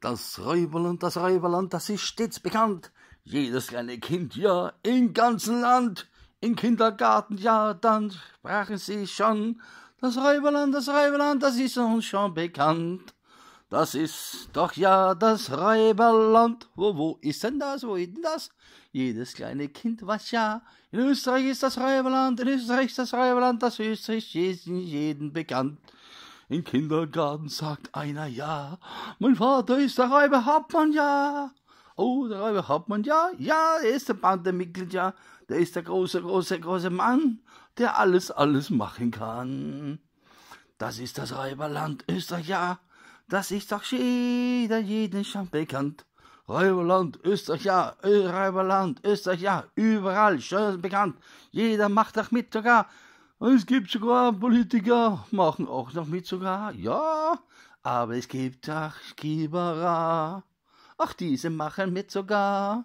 Das Räuberland, das Räuberland, das ist stets bekannt. Jedes kleine Kind, ja, im ganzen Land. Im Kindergarten, ja, dann sprachen sie schon. Das Räuberland, das Räuberland, das ist uns schon bekannt. Das ist doch ja das Räuberland. Wo, wo ist denn das? Wo ist denn das? Jedes kleine Kind weiß ja. In Österreich ist das Räuberland, in Österreich ist das Räuberland, das Österreich ist jeden bekannt. Im Kindergarten sagt einer ja. Mein Vater ist der Räuber Hauptmann, ja. Oh, der Räuber Hauptmann, ja. Ja, er ist der Bandemitglied, ja. Der ist der große, große, große Mann, der alles, alles machen kann. Das ist das Räuberland Österreich, ja. Das ist doch jeder, jeden schon bekannt. Räuberland, Österreich, ja, Räuberland, Österreich, ja, überall schön bekannt. Jeder macht doch mit sogar. Es gibt sogar Politiker, machen auch noch mit sogar. Ja, aber es gibt auch Archgeberer. Ach, diese machen mit sogar.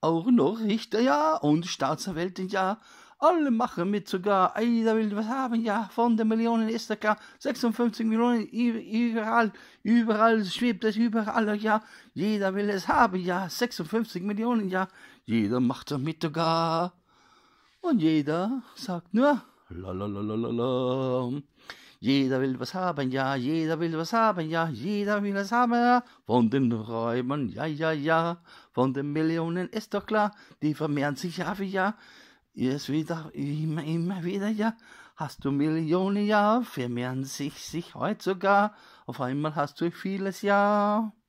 Auch noch Richter, ja, und Staatsanwälte, ja. Alle machen mit sogar. Jeder will was haben, ja. Von den Millionen ist gar 56 Millionen überall. Überall schwebt es überall, ja. Jeder will es haben, ja. 56 Millionen, ja. Jeder macht mit sogar. Und jeder sagt nur, Lalalala. Jeder will was haben, ja, jeder will was haben, ja, jeder will was haben, ja. Von den Räumen, ja, ja, ja. Von den Millionen ist doch klar, die vermehren sich ja für Jahr. Erst wieder, immer, immer wieder, ja. Hast du Millionen, ja, vermehren sich, sich heute sogar. Auf einmal hast du vieles, ja.